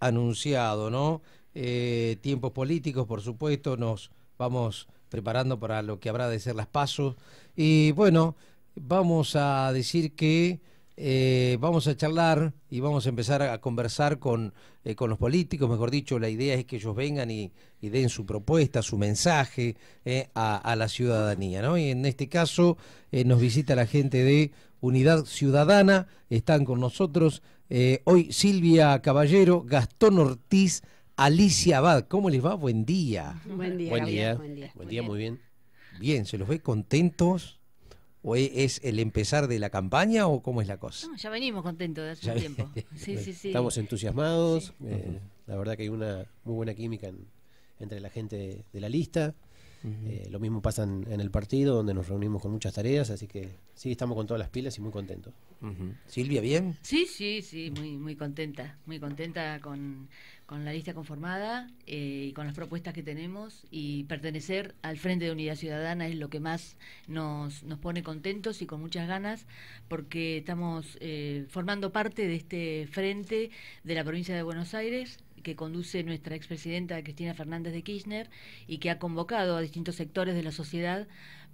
anunciado, ¿no? Eh, tiempos políticos, por supuesto, nos vamos preparando para lo que habrá de ser las pasos. Y bueno, vamos a decir que eh, vamos a charlar y vamos a empezar a conversar eh, con, los políticos, mejor dicho, la idea es que ellos vengan y, den su propuesta, su mensaje a, a, la ciudadanía, ¿no? Y en este caso nos visita la gente de Unidad Ciudadana, están con nosotros. Eh, hoy Silvia Caballero, Gastón Ortiz, Alicia Abad. ¿Cómo les va? Buen día. Buen día. Buen día, buen día, muy bien. Bien, ¿se los ve contentos? ¿O es el empezar de la campaña o cómo es la cosa? ya venimos contentos de hace tiempo. Estamos entusiasmados. Eh, la verdad que hay una muy buena química entre la gente de la lista. Eh, lo mismo pasa en, el partido, donde nos reunimos con muchas tareas, así que sí, estamos con todas las pilas y muy contentos. Silvia, ¿bien? Sí, sí, sí, muy, muy contenta, muy contenta con, con la lista conformada eh, y con las propuestas que tenemos y pertenecer al Frente de Unidad Ciudadana es lo que más nos, nos pone contentos y con muchas ganas porque estamos eh, formando parte de este frente de la provincia de Buenos Aires que conduce nuestra expresidenta Cristina Fernández de Kirchner y que ha convocado a distintos sectores de la sociedad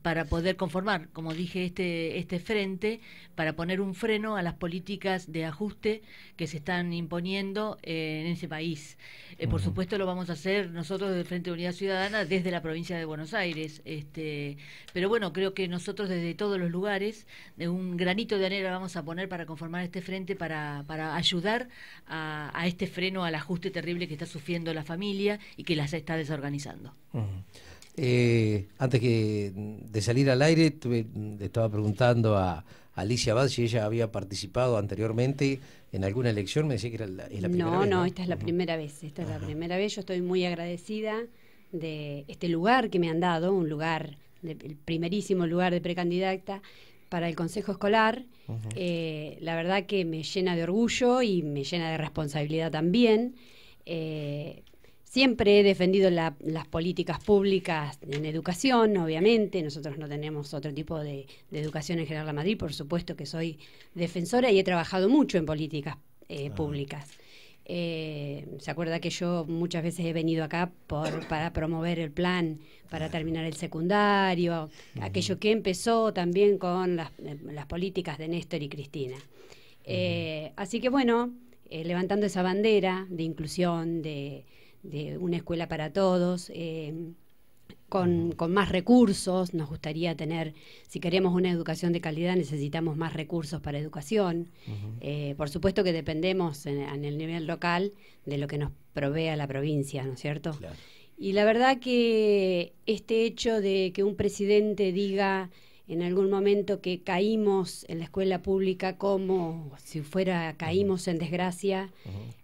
para poder conformar, como dije, este, este frente, para poner un freno a las políticas de ajuste que se están imponiendo eh, en ese país. Eh, por supuesto lo vamos a hacer nosotros del Frente de Unidad Ciudadana desde la provincia de Buenos Aires, este, pero bueno, creo que nosotros desde todos los lugares, de un granito de arena vamos a poner para conformar este frente, para, para ayudar a, a este freno al ajuste terrible que está sufriendo la familia y que las está desorganizando. Eh, antes que de salir al aire, tuve, le estaba preguntando a, Alicia Abad si ella había participado anteriormente en alguna elección. Me decía que era la, primera no, vez. No, no, esta es la primera vez. Esta es la primera vez. Yo estoy muy agradecida de este lugar que me han dado, un lugar, el primerísimo lugar de precandidata para el Consejo Escolar. Eh, la verdad que me llena de orgullo y me llena de responsabilidad también. Eh, Siempre he defendido las políticas públicas en educación, obviamente. Nosotros no tenemos otro tipo de, educación en General de Madrid. Por supuesto que soy defensora y he trabajado mucho en políticas eh, ah. públicas. Eh, se acuerda que yo muchas veces he venido acá para promover el plan para terminar el secundario, aquello que empezó también con las, eh, políticas de Néstor y Cristina. así que bueno, levantando esa bandera de inclusión, de, de una escuela para todos. Eh, con, más recursos, nos gustaría tener, si queremos una educación de calidad, necesitamos más recursos para educación. Eh, por supuesto que dependemos en, el nivel local de lo que nos provea la provincia, ¿no es cierto? Y la verdad que este hecho de que un presidente diga en algún momento que caímos en la escuela pública como si fuera caímos en desgracia,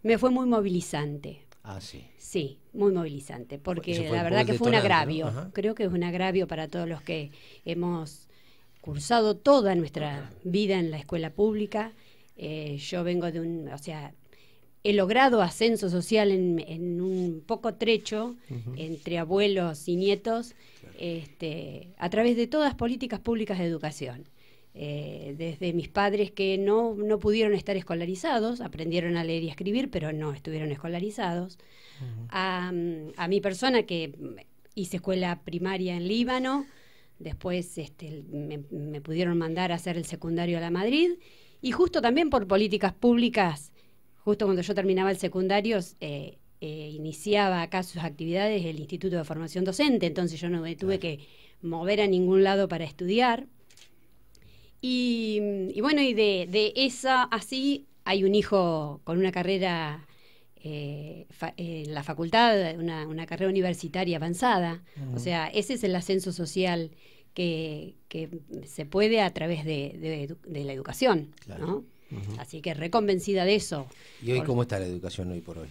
me fue muy movilizante, Ah, sí. muy movilizante, porque la verdad que fue un agravio. Creo que es un agravio para todos los que hemos cursado toda nuestra vida en la escuela pública. Eh, yo vengo de un, o sea, he logrado ascenso social en, un poco trecho entre abuelos y nietos, este, a través de todas políticas públicas de educación. Eh, desde mis padres que no, pudieron estar escolarizados, aprendieron a leer y escribir, pero no estuvieron escolarizados, mm, a, mi persona que hice escuela primaria en Líbano, después este, me, pudieron mandar a hacer el secundario a la Madrid, y justo también por políticas públicas, justo cuando yo terminaba el secundario, eh, eh, iniciaba acá sus actividades el Instituto de Formación Docente, entonces yo no me tuve que mover a ningún lado para estudiar. Y, bueno, y de, de, esa así hay un hijo con una carrera eh, en la facultad, una, una carrera universitaria avanzada. O mm. sea, ese es el ascenso social que, se puede a través de, de, la educación. Así que reconvencida de eso. ¿Y hoy cómo está la educación hoy por hoy?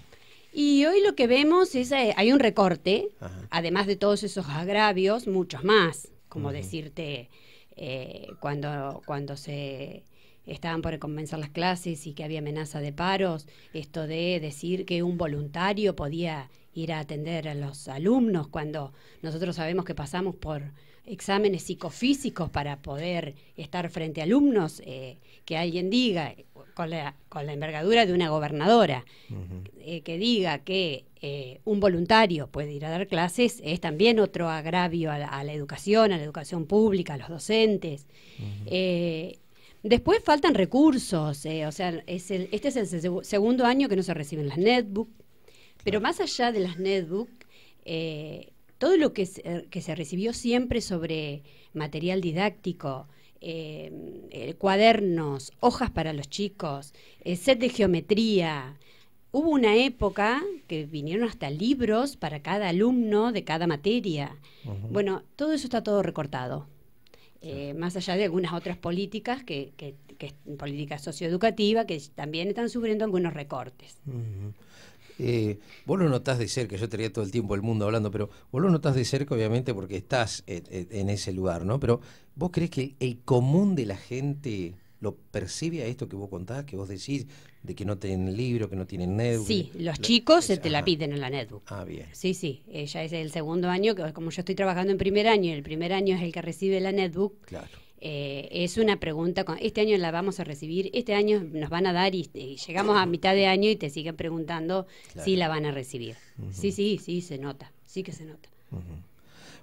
Y hoy lo que vemos es, eh, hay un recorte, además de todos esos agravios, muchos más, como decirte eh, cuando, cuando se estaban por comenzar las clases y que había amenaza de paros, esto de decir que un voluntario podía ir a atender a los alumnos cuando nosotros sabemos que pasamos por exámenes psicofísicos para poder estar frente a alumnos, eh, que alguien diga, con la, con la envergadura de una gobernadora, eh, que diga que eh, un voluntario puede ir a dar clases, es también otro agravio a la, educación, a la educación pública, a los docentes. Eh, después faltan recursos, o sea, este es el segundo año que no se reciben las netbooks, pero más allá de las netbooks, todo lo que que se recibió siempre sobre material didáctico, eh, eh, cuadernos, hojas para los chicos, eh, set de geometría. Hubo una época que vinieron hasta libros para cada alumno de cada materia. Bueno, todo eso está todo recortado. Eh, más allá de algunas otras políticas, que, que, que políticas socioeducativas, que también están sufriendo algunos recortes. Eh, vos lo notás de cerca, yo estaría todo el tiempo el mundo hablando, pero vos lo notás de cerca, obviamente, porque estás en, ese lugar, ¿no? Pero vos crees que el común de la gente lo percibe a esto que vos contás, que vos decís, de que no tienen libro, que no tienen netbook. Sí, los chicos se te la piden en la netbook. Ah, bien. Sí, sí, ella es el segundo año, que como yo estoy trabajando en primer año, y el primer año es el que recibe la netbook. Claro eh, es una pregunta, con, este año la vamos a recibir, este año nos van a dar y, llegamos a mitad de año y te siguen preguntando si la van a recibir. Sí, sí, sí, se nota, sí que se nota.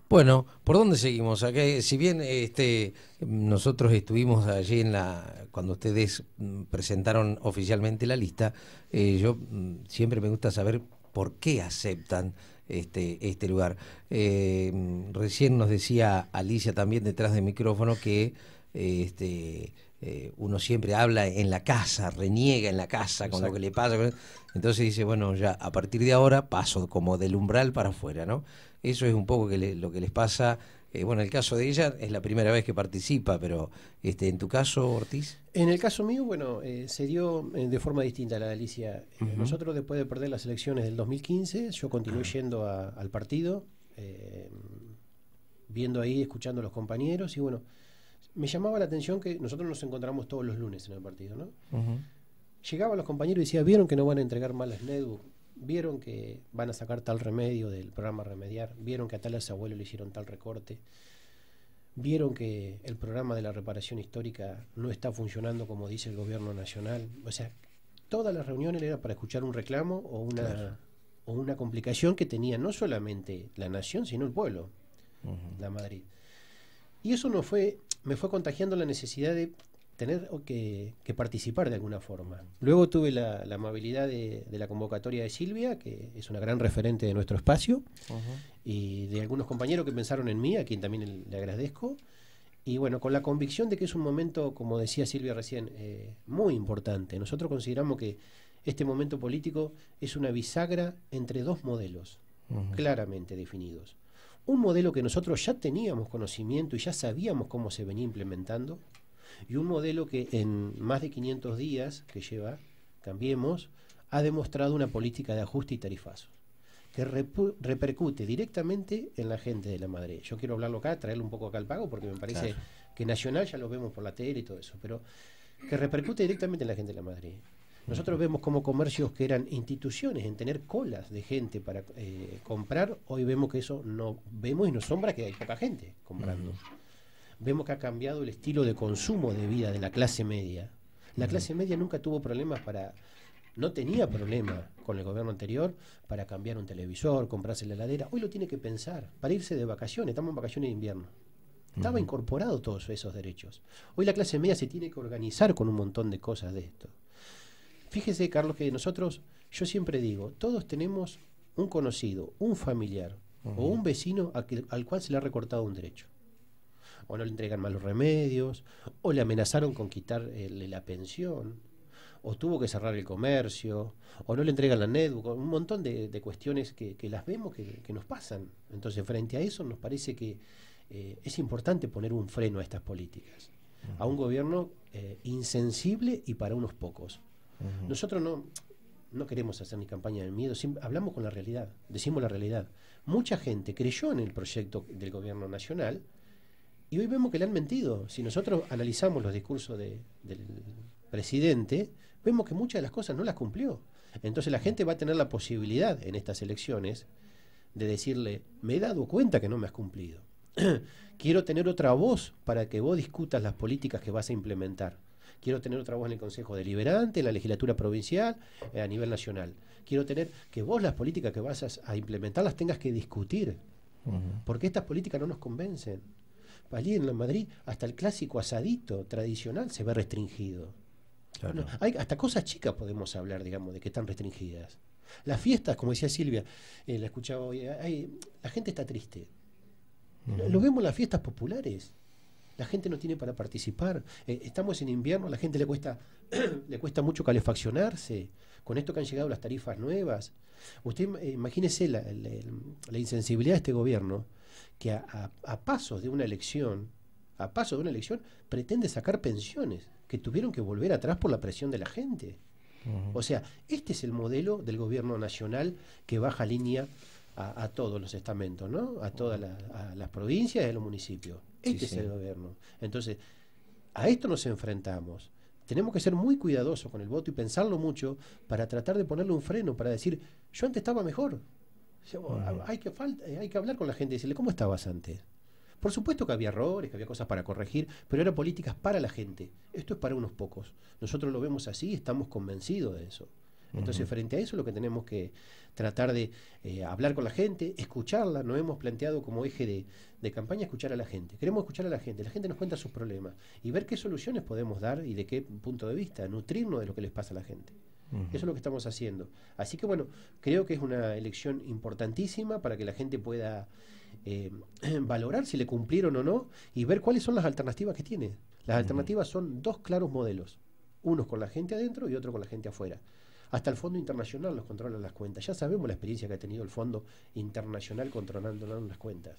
Bueno, ¿por dónde seguimos? Eh, si bien este, nosotros estuvimos allí en la cuando ustedes mm, presentaron oficialmente la lista, eh, yo mm, siempre me gusta saber por qué aceptan este, este lugar. Eh, recién nos decía Alicia también detrás del micrófono que este, eh, uno siempre habla en la casa, reniega en la casa con lo que le pasa. Entonces dice, bueno, ya a partir de ahora paso como del umbral para afuera, ¿no? Eso es un poco que lo que les pasa eh, bueno, el caso de ella es la primera vez que participa, pero este, ¿en tu caso, Ortiz? En el caso mío, bueno, eh, se dio eh, de forma distinta la de Nosotros, después de perder las elecciones del 2015, yo continué ah. yendo al partido, viendo ahí, escuchando a los compañeros, y bueno, me llamaba la atención que nosotros nos encontramos todos los lunes en el partido, ¿no? Llegaban los compañeros y decía, ¿vieron que no van a entregar malas netbooks? vieron que van a sacar tal remedio del programa Remediar, vieron que a tal a abuelo le hicieron tal recorte, vieron que el programa de la reparación histórica no está funcionando como dice el gobierno nacional. O sea, todas las reuniones eran para escuchar un reclamo o una, o una complicación que tenía no solamente la nación, sino el pueblo, la Madrid. Y eso no fue, me fue contagiando la necesidad de tener que, participar de alguna forma. Luego tuve la, amabilidad de, la convocatoria de Silvia, que es una gran referente de nuestro espacio, y de algunos compañeros que pensaron en mí, a quien también le agradezco. Y bueno, con la convicción de que es un momento, como decía Silvia recién, eh, muy importante. Nosotros consideramos que este momento político es una bisagra entre dos modelos claramente definidos. Un modelo que nosotros ya teníamos conocimiento y ya sabíamos cómo se venía implementando, y un modelo que en más de 500 días que lleva, cambiemos, ha demostrado una política de ajuste y tarifazo que repercute directamente en la gente de la madre. Yo quiero hablarlo acá, traerlo un poco acá al pago, porque me parece que nacional ya lo vemos por la tele y todo eso, pero que repercute directamente en la gente de la madre. Nosotros vemos como comercios que eran instituciones en tener colas de gente para eh, comprar, hoy vemos que eso no vemos y nos sombra que hay poca gente comprando vemos que ha cambiado el estilo de consumo de vida de la clase media. La clase media nunca tuvo problemas para, no tenía problema con el gobierno anterior para cambiar un televisor, comprarse la heladera. Hoy lo tiene que pensar para irse de vacaciones. Estamos en vacaciones de invierno. Estaba incorporado todos esos derechos. Hoy la clase media se tiene que organizar con un montón de cosas de esto. Fíjese, Carlos, que nosotros, yo siempre digo, todos tenemos un conocido, un familiar o un vecino al cual se le ha recortado un derecho o no le entregan malos remedios, o le amenazaron con quitarle eh, la pensión, o tuvo que cerrar el comercio, o no le entregan la netbook, un montón de, cuestiones que, las vemos que, nos pasan. Entonces, frente a eso, nos parece que eh, es importante poner un freno a estas políticas, a un gobierno eh, insensible y para unos pocos. Nosotros no, no queremos hacer ni campaña de miedo, hablamos con la realidad, decimos la realidad. Mucha gente creyó en el proyecto del gobierno nacional, y hoy vemos que le han mentido. Si nosotros analizamos los discursos del presidente, vemos que muchas de las cosas no las cumplió. Entonces la gente va a tener la posibilidad en estas elecciones de decirle, me he dado cuenta que no me has cumplido. Quiero tener otra voz para que vos discutas las políticas que vas a implementar. Quiero tener otra voz en el Consejo Deliberante, en la legislatura provincial, eh, a nivel nacional. Quiero tener que vos las políticas que vas a, implementar las tengas que discutir. Porque estas políticas no nos convencen allí en Madrid hasta el clásico asadito tradicional se ve restringido. hay, hasta cosas chicas podemos hablar, digamos, de que están restringidas. Las fiestas, como decía Silvia, eh, la escuchaba hoy, eh, la gente está triste. Lo vemos en las fiestas populares. La gente no tiene para participar. Eh, estamos en invierno, la gente le cuesta, le cuesta mucho calefaccionarse. Con esto que han llegado las tarifas nuevas. Usted imagínese la, insensibilidad de este gobierno que a, pasos de una elección, a paso de una elección, pretende sacar pensiones que tuvieron que volver atrás por la presión de la gente. O sea, este es el modelo del gobierno nacional que baja línea a, todos los estamentos, ¿no? A todas las provincias y a los municipios. Este es el gobierno. Entonces, a esto nos enfrentamos. Tenemos que ser muy cuidadosos con el voto y pensarlo mucho para tratar de ponerle un freno, para decir, yo antes estaba mejor, Oh, eh, hay que, hablar con la gente y decirle, ¿cómo estabas antes? Por supuesto que había errores, que había cosas para corregir, pero eran políticas para la gente. Esto es para unos pocos. Nosotros lo vemos así y estamos convencidos de eso. Entonces, frente a eso, lo que tenemos que tratar de eh, hablar con la gente, escucharla. nos hemos planteado como eje de, de, campaña escuchar a la gente. Queremos escuchar a la gente. La gente nos cuenta sus problemas y ver qué soluciones podemos dar y de qué punto de vista, nutrirnos de lo que les pasa a la gente. Eso es lo que estamos haciendo. Así que bueno, creo que es una elección importantísima para que la gente pueda em, valorar si le cumplieron o no y ver cuáles son las alternativas que tiene. Las alternativas son dos claros modelos, unos con la gente adentro y otro con la gente afuera. Hasta el Fondo Internacional los controla las cuentas. Ya sabemos la experiencia que ha tenido el Fondo Internacional controlando las cuentas.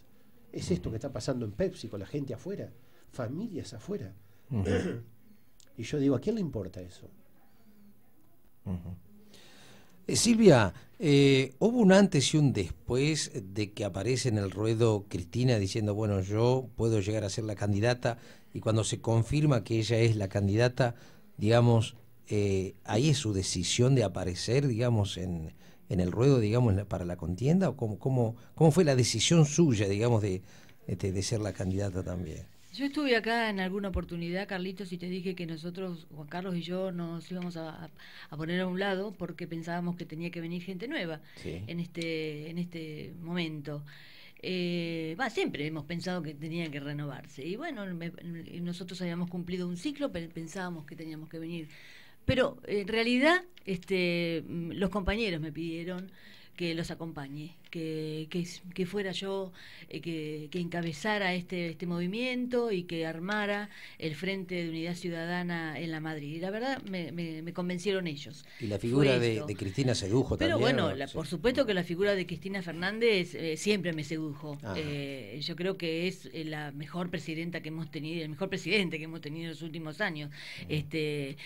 Es esto que está pasando en Pepsi con la gente afuera, familias afuera. y yo digo, ¿a quién le importa eso? Eh, Silvia, eh, hubo un antes y un después de que aparece en el ruedo Cristina diciendo, bueno, yo puedo llegar a ser la candidata, y cuando se confirma que ella es la candidata, digamos, eh, ahí es su decisión de aparecer, digamos, en, el ruedo, digamos, para la contienda, o cómo, cómo, fue la decisión suya, digamos, de, este, de ser la candidata también. Yo estuve acá en alguna oportunidad, Carlitos, y te dije que nosotros, Juan Carlos y yo, nos íbamos a, poner a un lado porque pensábamos que tenía que venir gente nueva en, este, en este momento. Eh, siempre hemos pensado que tenía que renovarse. Y bueno, nosotros habíamos cumplido un ciclo, pensábamos que teníamos que venir. Pero en realidad, este, mm, los compañeros me pidieron que los acompañe que, que, fuera yo, eh, que, encabezara este, este movimiento y que armara el Frente de Unidad Ciudadana en la Madrid. Y la verdad me, convencieron ellos. Y la figura de, Cristina sedujo también. Pero bueno, por supuesto que la figura de Cristina Fernández eh, siempre me sedujo. Ah. Eh, yo creo que es la mejor presidenta que hemos tenido, el mejor presidente que hemos tenido en los últimos años. Mm. Este,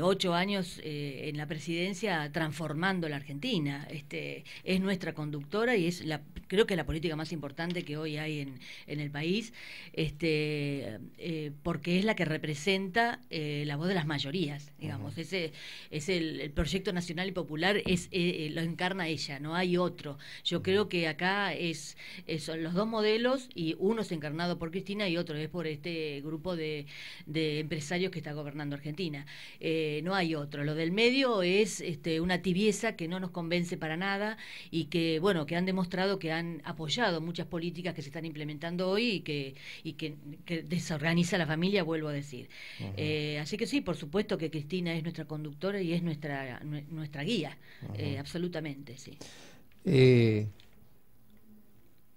ocho años en la presidencia transformando la Argentina. Este, es nuestra conductora y es la creo que es la política más importante que hoy hay en, en el país, este, eh, porque es la que representa eh, la voz de las mayorías, digamos. Ese es el, proyecto nacional y popular, es eh, lo encarna ella, no hay otro. Yo creo que acá es, son los dos modelos y uno es encarnado por Cristina y otro es por este grupo de, empresarios que está gobernando Argentina. no hay otro. Lo del medio es este, una tibieza que no nos convence para nada y que, bueno, que han demostrado que han apoyado muchas políticas que se están implementando hoy y que, y que, desorganiza la familia, vuelvo a decir. Eh, así que sí, por supuesto que Cristina es nuestra conductora y es nuestra, nuestra guía, eh, absolutamente, sí. Eh,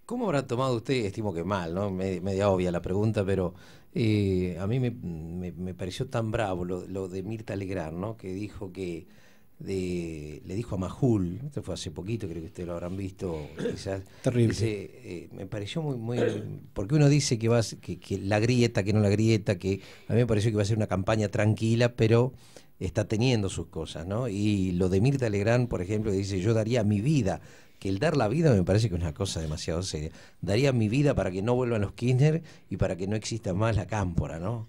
¿Cómo habrá tomado usted, estimo que mal, ¿no? media obvia la pregunta, pero a mí me, pareció tan bravo lo, de Mirta Legrand, ¿no? que dijo que de, le dijo a Majul, esto fue hace poquito, creo que ustedes lo habrán visto, quizás. Terrible. Eh, me pareció muy, muy. Porque uno dice que, vas, que, la grieta, que no la grieta, que a mí me pareció que va a ser una campaña tranquila, pero está teniendo sus cosas, ¿no? Y lo de Mirta Legrand, por ejemplo, dice: Yo daría mi vida que el dar la vida me parece que es una cosa demasiado seria. Daría mi vida para que no vuelvan los Kirchner y para que no exista más la cámpora, ¿no?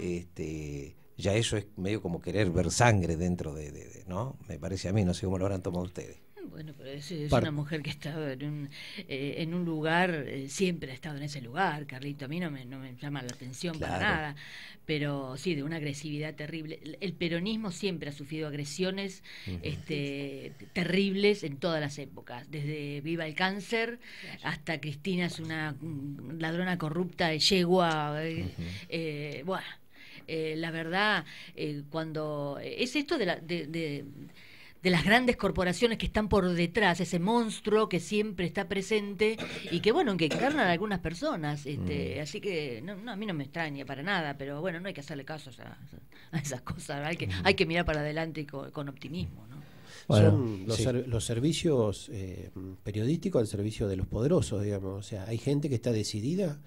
Este ya eso es medio como querer ver sangre dentro de, ¿no? Me parece a mí, no sé cómo lo habrán tomado ustedes. Bueno, pero es, una mujer que ha estado en un, eh, lugar, eh, siempre ha estado en ese lugar, Carlito, a mí no me, no me llama la atención para nada, pero sí, de una agresividad terrible. El, peronismo siempre ha sufrido agresiones este, terribles en todas las épocas, desde Viva el Cáncer hasta Cristina es una mm, ladrona corrupta de yegua, eh, eh bueno eh, la verdad, eh, cuando eh, es esto de, de, las grandes corporaciones que están por detrás, ese monstruo que siempre está presente y que, bueno, que encarnan a algunas personas. Este, mm. Así que no, a mí no me extraña para nada, pero bueno, no hay que hacerle caso a, esas cosas, hay que, mm. hay que mirar para adelante con, optimismo. son los, servicios periodísticos al servicio de los poderosos, digamos. O sea, hay gente que está decidida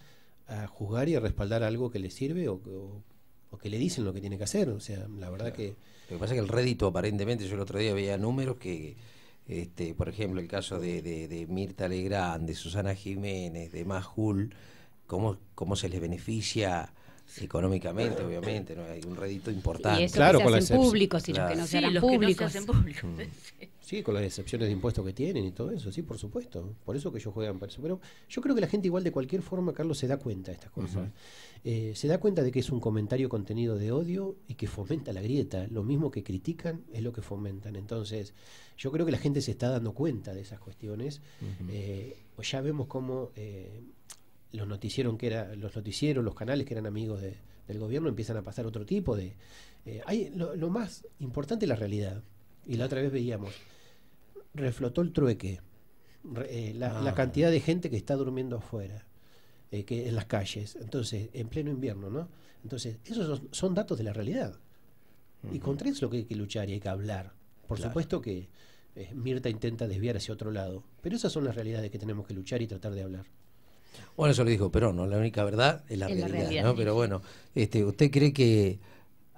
a juzgar y a respaldar algo que le sirve o o que le dicen lo que tiene que hacer. O sea, la verdad que. Lo que pasa es que el rédito, aparentemente, yo el otro día veía números que. Este, por ejemplo, el caso de, Mirta Legrand, de Susana Jiménez, de Majul, cómo, cómo se les beneficia económicamente, obviamente, ¿no? hay un redito importante. claro, que se públicos que no sí, los públicos. Mm. Sí, con las excepciones de impuestos que tienen y todo eso, sí, por supuesto. Por eso que ellos juegan para eso. Pero yo creo que la gente igual de cualquier forma, Carlos, se da cuenta de estas cosas. Eh, se da cuenta de que es un comentario contenido de odio y que fomenta la grieta. Lo mismo que critican es lo que fomentan. Entonces, yo creo que la gente se está dando cuenta de esas cuestiones. Eh, pues ya vemos cómo... Eh, los noticieros que era, los noticieros, los canales que eran amigos del gobierno empiezan a pasar otro tipo de. Eh, hay, lo, más importante es la realidad. Y la otra vez veíamos, reflotó el trueque, eh, la, ah. cantidad de gente que está durmiendo afuera, eh, que en las calles, entonces, en pleno invierno, ¿no? Entonces, esos son, datos de la realidad. Y contra eso lo que hay que luchar y hay que hablar. Por supuesto que Mirta intenta desviar hacia otro lado, pero esas son las realidades que tenemos que luchar y tratar de hablar. Bueno, eso lo dijo Pero ¿no? La única verdad es la, realidad, ¿no? Pero bueno, este, ¿usted cree que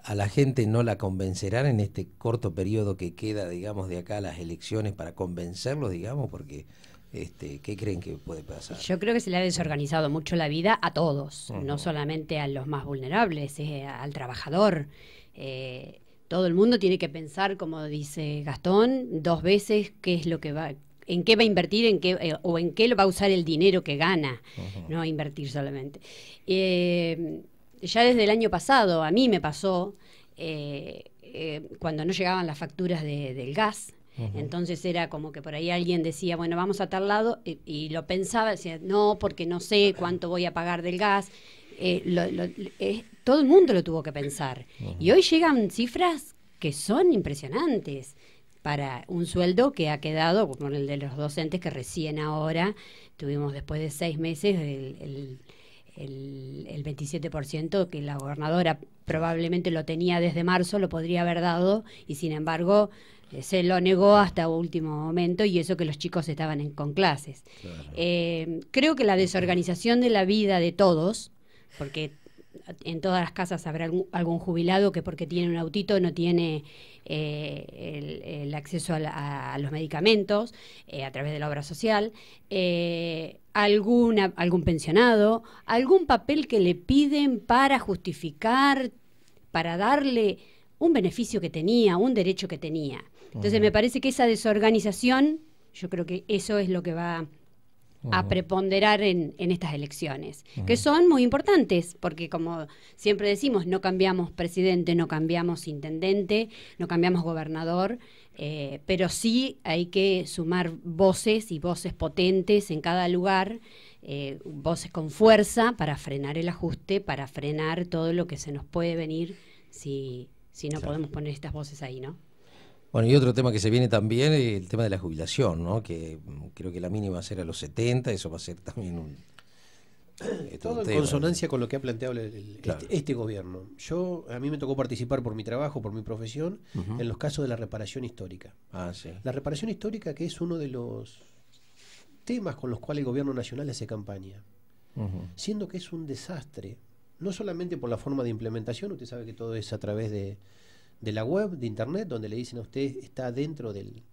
a la gente no la convencerán en este corto periodo que queda, digamos, de acá a las elecciones para convencerlos, digamos? Porque este, ¿Qué creen que puede pasar? Yo creo que se le ha desorganizado mucho la vida a todos, no solamente a los más vulnerables, eh, al trabajador. Eh, todo el mundo tiene que pensar, como dice Gastón, dos veces qué es lo que va, en qué va a invertir en qué, eh, o en qué lo va a usar el dinero que gana, no a invertir solamente. Eh, ya desde el año pasado a mí me pasó eh, cuando no llegaban las facturas de, del gas. Entonces era como que por ahí alguien decía, bueno, vamos a tal lado, y, lo pensaba, decía, no, porque no sé cuánto voy a pagar del gas. todo el mundo lo tuvo que pensar. Y hoy llegan cifras que son impresionantes para un sueldo que ha quedado, como el de los docentes que recién ahora tuvimos después de seis meses el, el el, 27% que la gobernadora probablemente lo tenía desde marzo, lo podría haber dado y sin embargo eh, se lo negó hasta último momento y eso que los chicos estaban en, con clases. Eh, creo que la desorganización de la vida de todos, porque en todas las casas habrá algún, jubilado que porque tiene un autito no tiene eh, el, acceso a, los medicamentos eh, a través de la obra social, eh, alguna, algún pensionado, algún papel que le piden para justificar, para darle un beneficio que tenía, un derecho que tenía. Entonces me parece que esa desorganización, yo creo que eso es lo que va a preponderar en, estas elecciones, que son muy importantes, porque como siempre decimos, no cambiamos presidente, no cambiamos intendente, no cambiamos gobernador, eh, pero sí hay que sumar voces y voces potentes en cada lugar. Eh, voces con fuerza para frenar el ajuste, para frenar todo lo que se nos puede venir si, no podemos poner estas voces ahí, ¿no? Bueno, y otro tema que se viene también, es el tema de la jubilación, ¿no? Que mm, creo que la mínima va a ser a los 70, eso va a ser también un... Todo este, en consonancia con lo que ha planteado este, este, gobierno. Yo a mí me tocó participar por mi trabajo, por mi profesión, en los casos de la reparación histórica. Ah, sí. La reparación histórica que es uno de los temas con los cuales el gobierno nacional hace campaña, siendo que es un desastre, no solamente por la forma de implementación, usted sabe que todo es a través de, de la web, de internet, donde le dicen a usted está dentro del,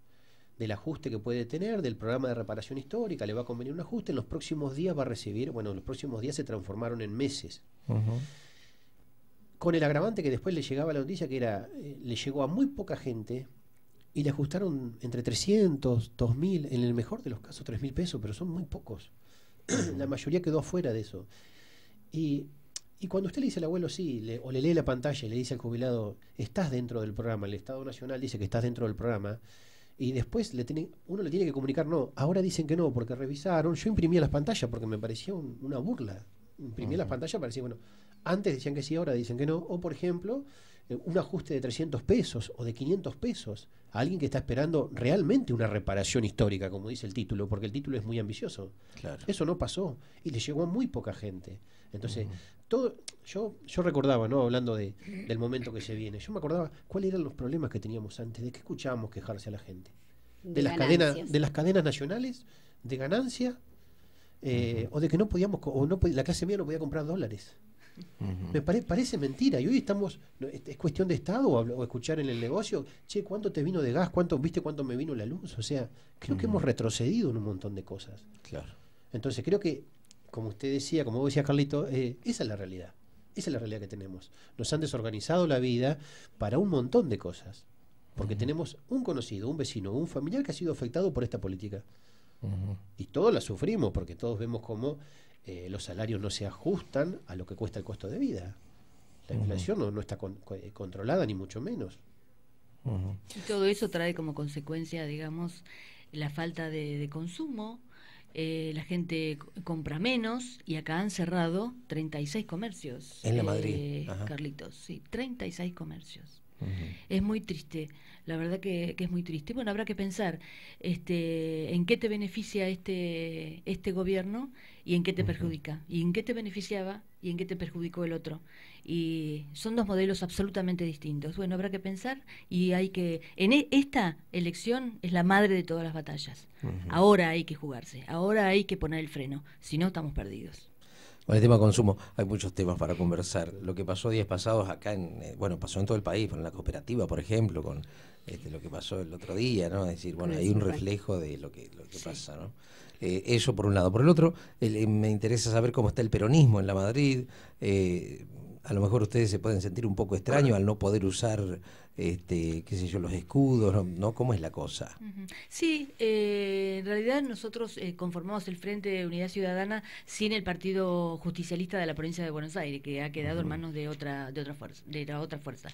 ajuste que puede tener, del programa de reparación histórica, le va a convenir un ajuste, en los próximos días va a recibir, bueno, los próximos días se transformaron en meses. Con el agravante que después le llegaba la noticia que era, eh, le llegó a muy poca gente y le ajustaron entre 300, 2000, en el mejor de los casos 3000 pesos, pero son muy pocos. la mayoría quedó afuera de eso. Y y cuando usted le dice al abuelo sí, o le lee la pantalla y le dice al jubilado, estás dentro del programa, el Estado Nacional dice que estás dentro del programa, y después le tiene, uno le tiene que comunicar, no, ahora dicen que no, porque revisaron, yo imprimía las pantallas porque me parecía una burla, imprimí las pantallas, parecía, bueno, antes decían que sí, ahora dicen que no, o por ejemplo, eh, un ajuste de 300 pesos o de 500 pesos a alguien que está esperando realmente una reparación histórica, como dice el título, porque el título es muy ambicioso. Claro. Eso no pasó y le llegó a muy poca gente. Entonces, todo, yo, yo recordaba, ¿no? Hablando del momento que se viene, yo me acordaba cuáles eran los problemas que teníamos antes, de qué escuchábamos quejarse a la gente. De, las, cadenas, de las cadenas nacionales, de ganancia, eh, o de que no podíamos, o no, la clase media no podía comprar dólares. Me parece mentira. Y hoy estamos, es cuestión de Estado o, escuchar en el negocio, che, ¿cuánto te vino de gas? ¿Cuánto viste cuánto me vino la luz? O sea, creo que hemos retrocedido en un montón de cosas. Claro. Entonces creo que como usted decía, como vos decías, Carlito, eh, esa es la realidad. Esa es la realidad que tenemos. Nos han desorganizado la vida para un montón de cosas. Porque tenemos un conocido, un vecino, un familiar que ha sido afectado por esta política. Y todos la sufrimos, porque todos vemos cómo eh, los salarios no se ajustan a lo que cuesta el costo de vida. La inflación no, está eh, controlada, ni mucho menos. Y todo eso trae como consecuencia, digamos, la falta de consumo, eh, la gente compra menos y acá han cerrado 36 comercios. En la Madrid. Eh, Carlitos, sí, 36 comercios. Es muy triste. La verdad que, es muy triste. Bueno, habrá que pensar este, en qué te beneficia este, este gobierno y en qué te perjudica, y en qué te beneficiaba y en qué te perjudicó el otro. Y son dos modelos absolutamente distintos. Bueno, habrá que pensar y hay que... En e, esta elección es la madre de todas las batallas. Ahora hay que jugarse, ahora hay que poner el freno, si no estamos perdidos. Con el tema consumo hay muchos temas para conversar. Lo que pasó días pasados acá, en, eh, bueno, pasó en todo el país, con la cooperativa, por ejemplo, con este, lo que pasó el otro día, ¿no? Es decir, bueno, hay un reflejo de lo que, pasa, ¿no? Eh, eso por un lado. Por el otro, eh, me interesa saber cómo está el peronismo en la Madrid. a lo mejor ustedes se pueden sentir un poco extraños al no poder usar este, qué sé yo, los escudos, ¿no? ¿Cómo es la cosa? Sí, eh, en realidad nosotros eh, conformamos el Frente de Unidad Ciudadana sin el Partido Justicialista de la provincia de Buenos Aires, que ha quedado en manos de otra, de otra fuerza, de la otra fuerza.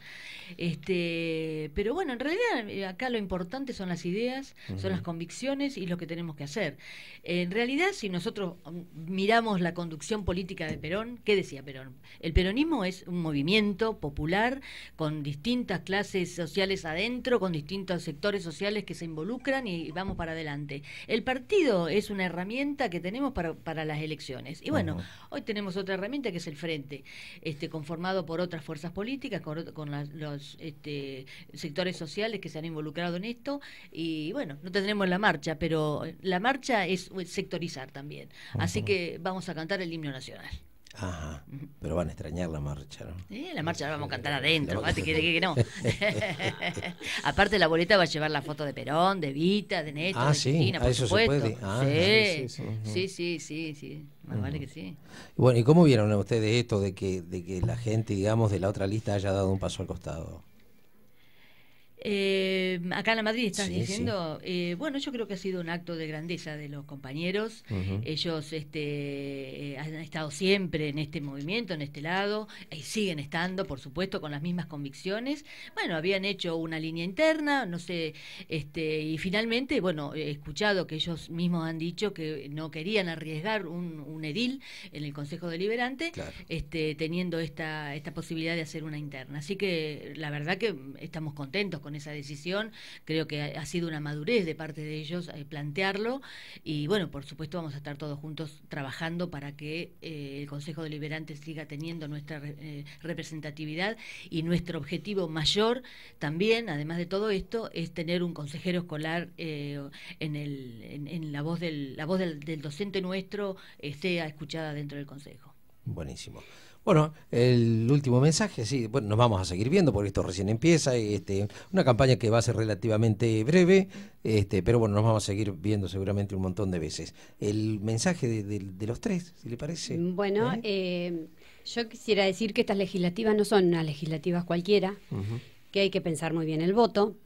Este, pero bueno, en realidad eh, acá lo importante son las ideas, son las convicciones y lo que tenemos que hacer. En realidad, si nosotros mm, miramos la conducción política de Perón, ¿qué decía Perón? El peronismo es un movimiento popular con distintas clases eh, sociales adentro, con distintos sectores sociales que se involucran y vamos para adelante. El partido es una herramienta que tenemos para, las elecciones. Y bueno, hoy tenemos otra herramienta que es el Frente, este, conformado por otras fuerzas políticas, con, los este, sectores sociales que se han involucrado en esto. Y bueno, no tendremos la marcha, pero la marcha es sectorizar también. Así que vamos a cantar el himno nacional. Ajá, pero van a extrañar la marcha, la marcha la vamos a cantar adentro, que no? Aparte la boleta va a llevar la foto de Perón, de Vita, de Neto, ah, de por Ah, sí, sí, sí, sí, sí, sí, más vale que sí. Bueno, ¿y cómo vieron ustedes esto de que, de que la gente, digamos, de la otra lista haya dado un paso al costado? Eh, acá en la Madrid estás diciendo, eh, bueno, yo creo que ha sido un acto de grandeza de los compañeros. Ellos este, eh, han estado siempre en este movimiento, en este lado, y siguen estando, por supuesto, con las mismas convicciones. Bueno, habían hecho una línea interna, no sé, este, y finalmente, bueno, he escuchado que ellos mismos han dicho que no querían arriesgar un, edil en el Consejo Deliberante, este, teniendo esta, esta posibilidad de hacer una interna. Así que la verdad que estamos contentos con esa decisión. Creo que ha, sido una madurez de parte de ellos eh, plantearlo y bueno, por supuesto vamos a estar todos juntos trabajando para que eh, el Consejo Deliberante siga teniendo nuestra eh, representatividad y nuestro objetivo mayor también, además de todo esto, es tener un consejero escolar en, el, la voz del, la voz del, del docente nuestro esté escuchada dentro del Consejo. Buenísimo. Bueno, el último mensaje, sí, bueno, nos vamos a seguir viendo porque esto recién empieza, este, una campaña que va a ser relativamente breve, este, pero bueno, nos vamos a seguir viendo seguramente un montón de veces. El mensaje de, los tres, si le parece. Bueno, ¿Eh? Eh, yo quisiera decir que estas legislativas no son unas legislativas cualquiera, que hay que pensar muy bien el voto,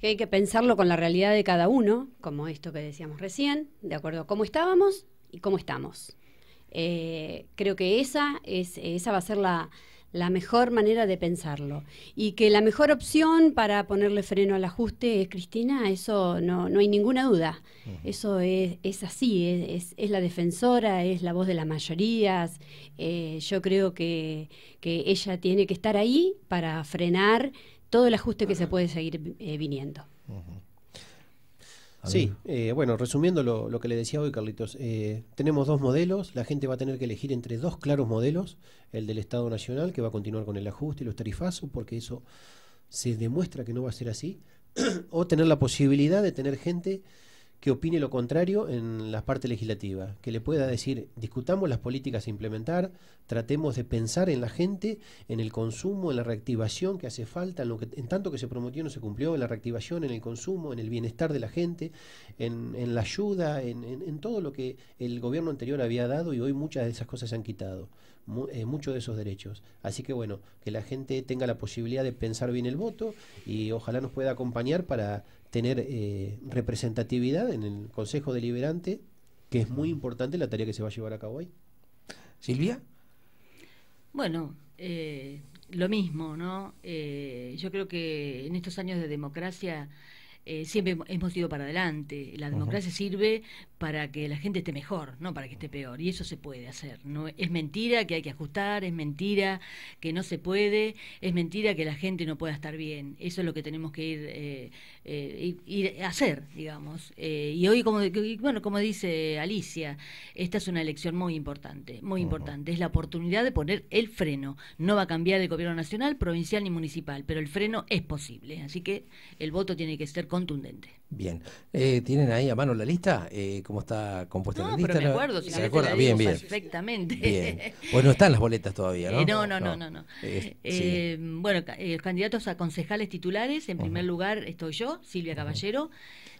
que hay que pensarlo con la realidad de cada uno, como esto que decíamos recién, de acuerdo a cómo estábamos y cómo estamos. Eh, creo que esa, es, esa va a ser la, la mejor manera de pensarlo. Y que la mejor opción para ponerle freno al ajuste es Cristina, eso no, no hay ninguna duda. Eso es, es así, es, es, la defensora, es la voz de las mayorías. Eh, yo creo que, que, ella tiene que estar ahí para frenar todo el ajuste que se puede seguir eh, viniendo sí, eh, bueno, resumiendo lo, que le decía hoy, Carlitos, eh, tenemos dos modelos, la gente va a tener que elegir entre dos claros modelos, el del Estado Nacional, que va a continuar con el ajuste y los tarifazos, porque eso se demuestra que no va a ser así, o tener la posibilidad de tener gente que opine lo contrario en la parte legislativa, que le pueda decir, discutamos las políticas a implementar, tratemos de pensar en la gente, en el consumo, en la reactivación que hace falta, en, lo que, en tanto que se prometió no se cumplió, en la reactivación, en el consumo, en el bienestar de la gente, en, la ayuda, en, todo lo que el gobierno anterior había dado y hoy muchas de esas cosas se han quitado. Eh, muchos de esos derechos. Así que bueno, que la gente tenga la posibilidad de pensar bien el voto y ojalá nos pueda acompañar para tener eh, representatividad en el Consejo Deliberante, que es muy importante la tarea que se va a llevar a cabo hoy Silvia. Bueno, eh, lo mismo, ¿no? yo creo que en estos años de democracia eh, siempre hemos ido para adelante. La democracia sirve para que la gente esté mejor, no para que esté peor. Y eso se puede hacer. No es mentira que hay que ajustar, es mentira que no se puede, es mentira que la gente no pueda estar bien. Eso es lo que tenemos que ir, eh, eh, a hacer, digamos. y hoy, como bueno, como dice Alicia, esta es una elección muy importante, muy importante. Es la oportunidad de poner el freno. No va a cambiar el gobierno nacional, provincial ni municipal, pero el freno es posible. Así que el voto tiene que ser contundente. Bien. Eh, ¿Tienen ahí a mano la lista? Eh, ¿Cómo está compuesta la lista? Pero me acuerdo, ¿Se acuerda? Bien, bien. Perfectamente. Bien. Pues no están las boletas todavía, ¿no? Eh, no, no, no, no. no. Eh, sí. Bueno, eh, candidatos a concejales titulares. En primer lugar estoy yo, Silvia Caballero.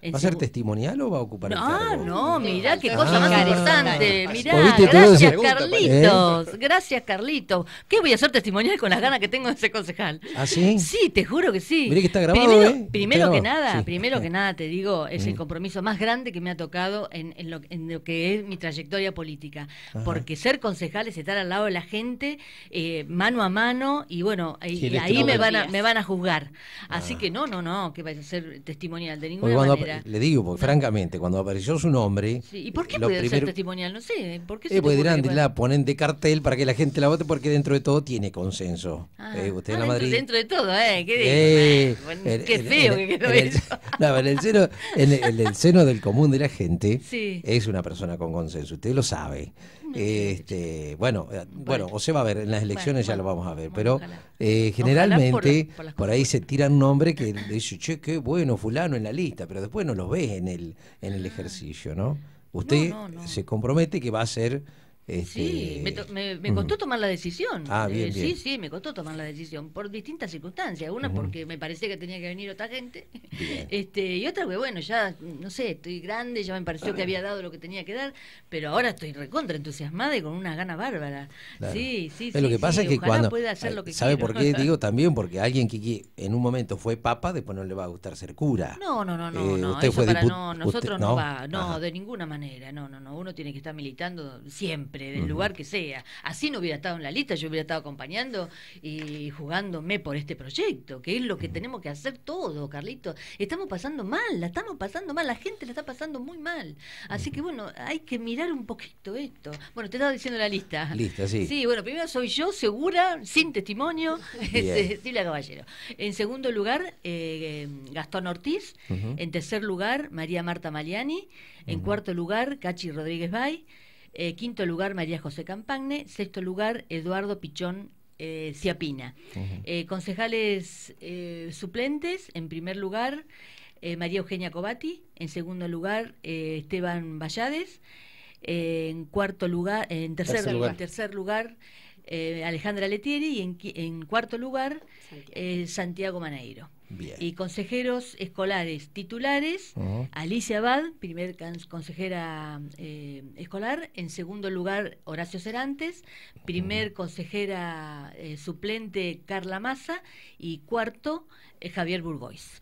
¿Va a ser testimonial o va a ocupar el cargo? No, no, mirá qué ah, cosa más interesante. Mirá, gracias Carlitos, gracias Carlitos. ¿Qué voy a hacer testimonial con las ganas que tengo de ser concejal? ¿Ah, sí? Sí, te juro que sí. Mirá que está grabado, ¿eh? primero que nada, primero que nada te digo, es el mm. compromiso más grande que me ha tocado en, lo, lo, que es mi trayectoria política. Porque ser concejal es estar al lado de la gente, eh, mano a mano, y bueno, eh, este ahí me van, a, juzgar. Ah. Así que no, no, no, que vaya a ser testimonial de ninguna manera. le digo, porque francamente, cuando apareció su nombre. ¿Y por qué puede ser testimonial? No sé. ¿por eh, se puede la ponen de cartel para que la gente la vote, porque dentro de todo tiene consenso. Ah. Ah, dentro, de todo, ¿eh? ¿Qué, feo que quedó en el, seno del común de la gente es una persona con consenso, usted lo sabe. Este, eh, bueno, bueno, o se va a ver, en las elecciones ya lo vamos a ver, pero eh, generalmente por, ahí se tira un nombre que dice, che, qué bueno, fulano en la lista, pero después no lo ve en el, en el ah. ejercicio, ¿no? Usted se compromete que va a ser este, sí, me, me, costó tomar la decisión. Ah, eh, sí, sí, me costó tomar la decisión por distintas circunstancias. Una porque me parecía que tenía que venir otra gente, este y otra porque, bueno, ya, no sé, estoy grande, ya me pareció que había dado lo que tenía que dar, pero ahora estoy recontra entusiasmada y con una gana bárbara. Sí, sí, Lo que pasa es que cuando... hacer lo que ¿Sabe por qué? Digo también porque alguien que en un momento fue papa, después no le va a gustar ser cura. No, no, no, no. Eh, no eso para no, nosotros no, va, no, de ninguna manera. No, no, no. Uno tiene que estar militando siempre del lugar que sea. Así no hubiera estado en la lista, yo hubiera estado acompañando y jugándome por este proyecto, que es lo que tenemos que hacer todo, Carlito. Estamos pasando mal, la estamos pasando mal, la gente la está pasando muy mal. Así que bueno, hay que mirar un poquito esto. Bueno, te estaba diciendo la lista. Lista, sí. Sí, bueno, primero soy yo, segura, sin testimonio, Silvia este, Caballero. En segundo lugar, eh, Gastón Ortiz. En tercer lugar, María Marta Maliani. En cuarto lugar, Cachi Rodríguez Bay. Eh, quinto lugar, María José Campagne. Sexto lugar, Eduardo Pichón eh, Ciapina. Eh, concejales eh, suplentes, en primer lugar, María Eugenia Cobati, en segundo lugar, Esteban Vallades, en cuarto lugar, en tercer lugar, en tercer lugar eh, Alejandra Letieri y en, cuarto lugar Santiago, eh, Maneiro. Y consejeros escolares titulares, Alicia Abad, primer consejera eh, escolar, en segundo lugar Horacio Cerantes, primer consejera suplente Carla Massa y cuarto Javier Burgois.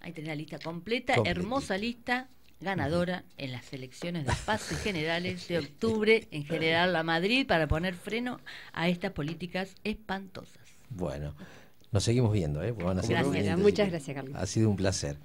Ahí tenés la lista completa, hermosa lista, ganadora en las elecciones de pases generales de octubre en General La Madrid para poner freno a estas políticas espantosas. Bueno, nos seguimos viendo, ¿eh? gracias, muchas gracias, Carlos. Ha sido un placer.